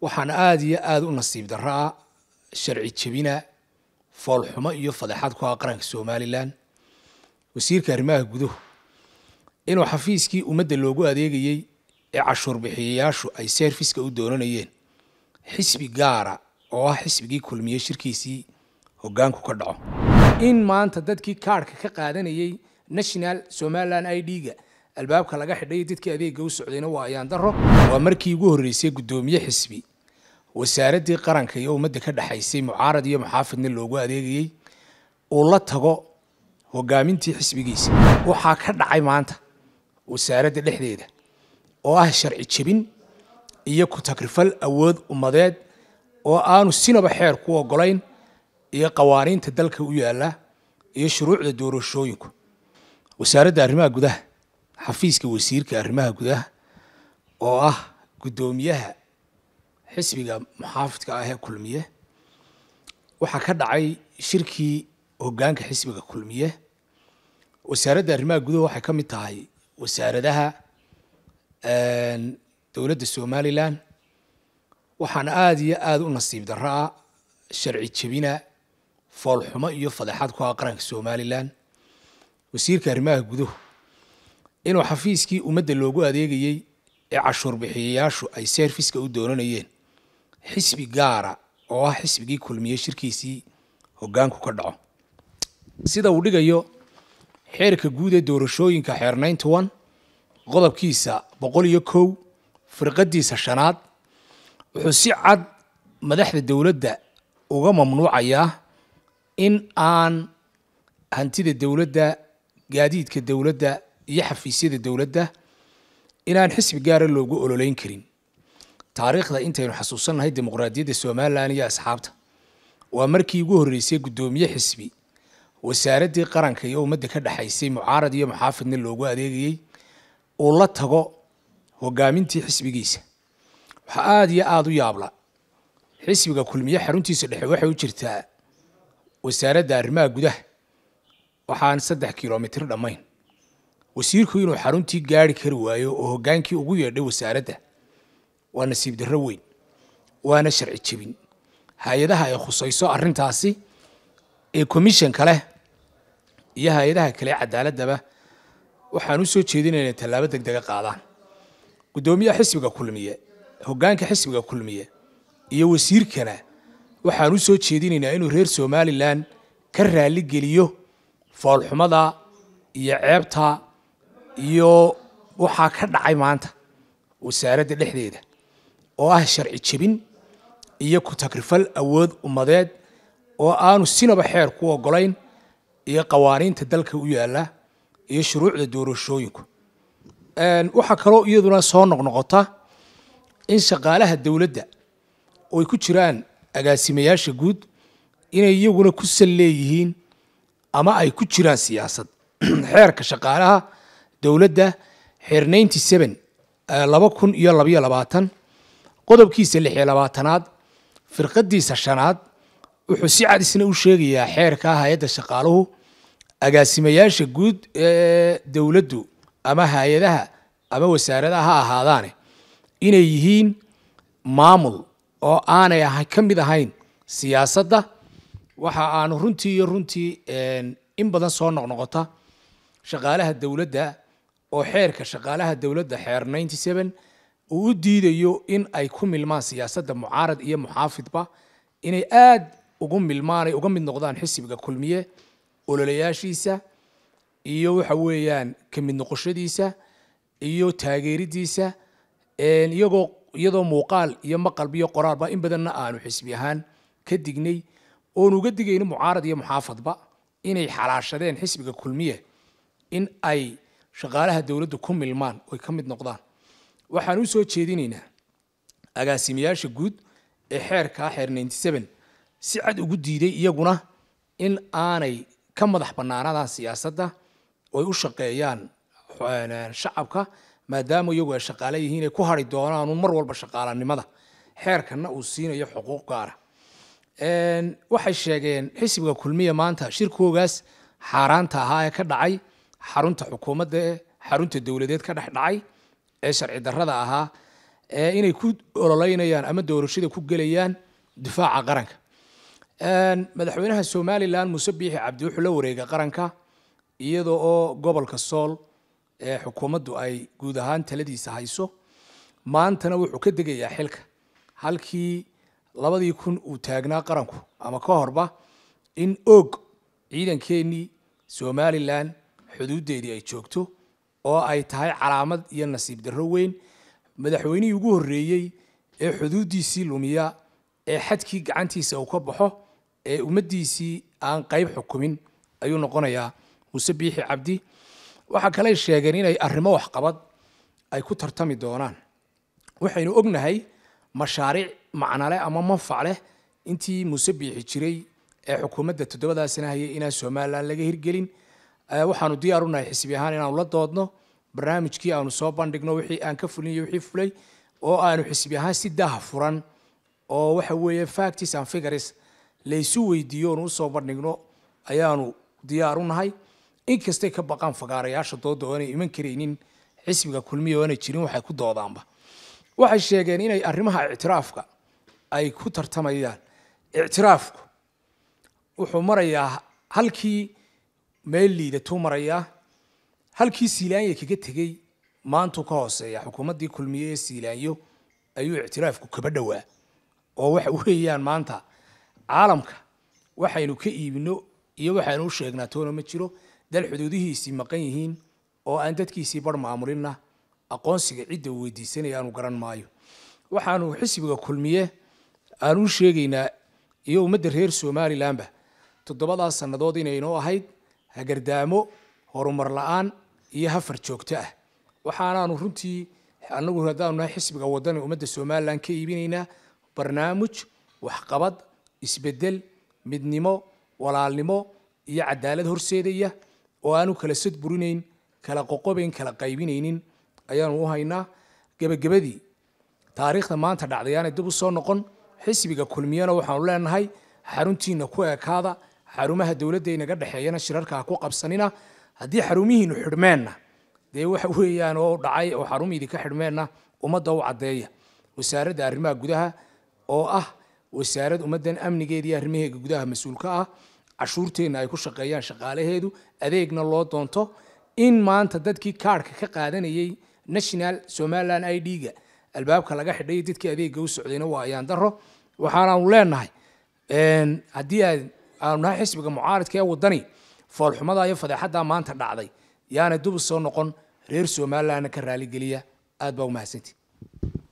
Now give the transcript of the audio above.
waxaana aada iyo aada u nasiib daraa sharci jebina foolxumo iyo fadeexad ku ah qaranka somalilan wasiirka arrimaha guduhu inuu xafiiskii ummadda loogu adeegayey ee cashuur bixiyayaashu ay serviska u doonanayeen xisbi gaara oo ah xisbigii kulmiyey shirkiisii hoggaanku ka dhaco in maanta dadkii kaarhka ka qaadanayey national somalilan i d-ga albaabka laga xidhay dadkii adeegga u socdayna waa ayaan daro waa markii ugu horreysay guddoomiye xisbi wasaaraddii qaranka iyo ummadda ka dhexaysay mucaarad iyo muxaafidna loogu adeegayey uu la tago hogaamintii xisbigiisa waxaa ka dhacay maanta wasaaradda dhexdeeda oo ah sharci jebin iyo ku takrifal awood ummadeed oo aanu sinaba xeer ku ogolayn iyo qawaaniinta dalka u yaalla iyo shuruucda doorashooyinku wasaaradda arrimaha gudaha xafiiska wasiirka arrimaha gudaha oo ah guddoomiyaha حسبي محافظ كأهي كلمية وحا كدعى شركي هجان كحسبي كلمية وسارة الرماء جدو وحا كم تاعي وسارة دها دولة السومالي لان وحان آدي آدو نصيب درا شرعي تشبينة فول حما إيو فضحات كوا قران السومالي لان وسير كرماء جدو إنو حفيسكي ومد اللوغو أديقي عشر بحياش أي سيرفيسك أدونون إيين xisbi gaara oo ah xisbigii kulmiye shirkiisii hogaanku ka dhaco sida uu dhigayo xeerka guud ee doorashooyinka xeernayn toban qodobkiisa boqol iyo kow firqadiisa shanaad wuxuu si cad madaxda dowladda uga mamnuucayaa in aan hantida dowladda gaadiidka dowladda iyo xafiisyada dowladda inaan xisbi gaara loogu ololeyn karin taariikhda intaynu xasuusannahay dimuqraadiyadda somalilan iyo asxaabta waa markii ugu horreysay guddoomiye xisbi wasaaraddii qaranka iyo ummadda ka dhexaysay mucaarad iyo muxaafidna loogu adeegayey uu la tago hogaamintii xisbigiisa waxaa aada iyo aada u yaabla xisbiga kulmiye xaruntiisa dhexe waxay u jirtaa wasaaradda arrimaha gudaha waxaan saddex kilomitir dhammayn wasiirku inuu xaruntii gaari kari waayo oo hogaankii ugu yeedhay wasaaradda waa nasiib darro weyn waana sharci jebin hay-adaha ay khusayso arintaasi ee commissionka leh iyo hay-adaha kale cadaaladaba waxaan u jeedinaya inay tallaabo degdega dega qaadaan guddoomiyaha xisbiga kulmiye hoggaanka xisbiga kulmiye iyo wasiirkana waxaan usoo soo jeedinaynaa inuu reer somalilan ka raalligeliyo foolxumada iyo ceebta iyo waxaa ka dhacay maanta wasaaradda dhexdeeda oo ah sharci jebin iyo ku takrifal awood ummadeed oo aanu sinaba xeer ku ogolayn iyo qawaaniinta dalka u yaalla iyo shuruucda doorashooyinku waxaa kaloo iyaduna soo noqnoqota in shaqaalaha dowladda ooy ku jiraan agaasimayaasha guud inay iyaguna ku sal leeyihiin ama ay ku jiraan siyaasad xeerka shaqaalaha dowladda xirnainty seven eh, laba kun iyo labayo labaatan qodobkiisa lix iyo labaatanaad firqadiisa shanaad wuxuu si cad isna u sheegayaa xeerka hay-adda shaqaaluhu agaasimayaasha guud ee dowladdu ama hay-adaha ama wasaaradaha ha ahaadaane inay yihiin maamul oo aanay ka mid ahayn siyaasadda waxa aanu runtii iyo runtii in badan soo noqnoqota shaqaalaha dowladda oo xeerka shaqaalaha dowladda xeer ninety seven uu u diidayo in ay ku milmaan siyaasadda mucaarad iyo muxaafidba inay aad ugu milmaan ay uga mid noqdaan xisbiga kulmiye ololayaashiisa iyo waxa weeyaan ka mid noqoshadiisa iyo taageeridiisa iyagoo iyadoo muuqaal iyo maqalba iyo qoraarba in badanna aanu xisbi ahaan ka dignay oonu uga digayno mucaarad iyo muxaafadba inay xalaashadeen xisbiga kulmiye in ay shaqaalaha dowladdu ku milmaan oy ka mid noqdaan waxaan u soo jeedinaynaa agaasimayaasha guud ee xeerkaa xeer si cad ugu diiday iyaguna in aanay ka madax bannaanaadaan siyaasadda oy u shaqeeyaan shacabka maadaama iyagu ay shaqaale yihiin ay ku hari doonaan mar walba shaqaalanimada xeerkanna uu siinayo xuquuq gaara waxay sheegeen xisbiga kulmiya maanta shirkoogaas xaaraanta ahaa ee ka dhacay xarunta xukuumadda xarunta dowladeed ka dhex dhacay ee sharci darrada ahaa ee inay ku ololeynayaan ama doorashada ku gelayaan difaaca qaranka madaxweynaha somalilan muuse biixi cabdi wuxuu la wareegay qaranka iyadoo oo gobolka sool ee xukuumaddu ay guud ahaan taladiisa hayso maantana wuxuu ka degayaa xilka halkii labadii kun uu taagnaa qaranku ama ka horba in og ciidankeennii somalilan xuduuddeedii ay joogto oo ay tahay calaamad iyo nasiib darro weyn madaxweynihii ugu horreeyey ee xuduuddiisii lumiya ee xadkii gacantiisa uu ka baxo ee ummaddiisii aan qayb xukumin ayuu noqonayaa muuse biixi cabdi waxaa kaley sheegeen inay arrimo waxqabad ay ku tartami doonaan waxaynu ognahay mashaariic macnale ama manfac leh intii muuse biixi jiray ee xukuumadda toddobadaasna hayay inaan somalilan laga hirgelin Eh, waxaanu diyaar unahay xisbi ahaan inaanu la doodno barnaamijkii aanu soo bandhigno wixii aan ka fulin iyo wixii fulay oo aanu xisbi ahaan si daha furan oo waxa weeye factis and figures laysu weydiiyo oonu usoo bandhigno ayaanu diyaar unahay inkastay ka baqaan fagaarayaasha dooda oo inay iman karaynin xisbiga kulmiya oo aanay jirin waxay ku doodaanba waxay sheegeen inay arrimaha ictiraafka ay ku tartamayaan ictiraafku wuxuu marayaa halkii meel liidatuu marayaa halkii siilaanya kaga tegey maantuu ka hooseeya xukuumaddii kulmiye ee siilaanyo ayuu ictiraafku kaba dhowaa oo waxa weeyaan maanta caalamka waxaynu ka iibino iyo waxaynu u sheegnaa toona ma jiro dal xuduudihiisii maqan yihiin oo aan dadkiisii bar maamulinna aqoonsiga cidda uu weydiisanaya aanu garan maayo waxaanu xisbiga kulmiye aanu u sheegaynaa iyo ummadda reer somalilanba toddobadaa sannadood inaynoo ahayd hagardaamo horumar la-aan iyo hafar joogto ah waxaanaanu runtii anagu haddaanu nahay xisbiga wadani ummadda somalilan ka iibinaynaa barnaamij waxqabad isbedel midnimo walaalnimo iyo cadaalad horseedaya oo aanu kala sad burinayn kala qoqobayn kala qaybinaynin ayaanu u haynaa gebagabadii taariikhda maanta dhacdayaanay dib u soo noqon xisbiga kulmiyana waxaanu leenahay xaruntiina ku ekaada xarumaha dowladda inaga dhexeeyana shirarkaa ku qabsanina haddii xarumihiinu xidhmeenna dee waxa weeyaan oo dhacay oo xarumiidinka xidhmeenna ummadda u caddeeya wasaaradda arrimaha gudaha oo ah wasaarad ummaddan amnigeeda arrimaheega gudaha mas-uulka ah cashuurteenna ay ku shaqeeyaan shaqaalaheedu adeegna loo doonto in maanta dadkii kaarhka ka qaadanayey national somaliland i d-ga albaabka laga xidhay dadkii adeegga u socdayna waa ayaan daro waxaanaanu leenahay haddii aad aanu xisbiga mucaaridka ee wadani foolxumadaa iyo fadeexaddaa maanta dhacday yaana dubis soo noqon reer somalilandna ka raaligeliya aad baa u umahadsanti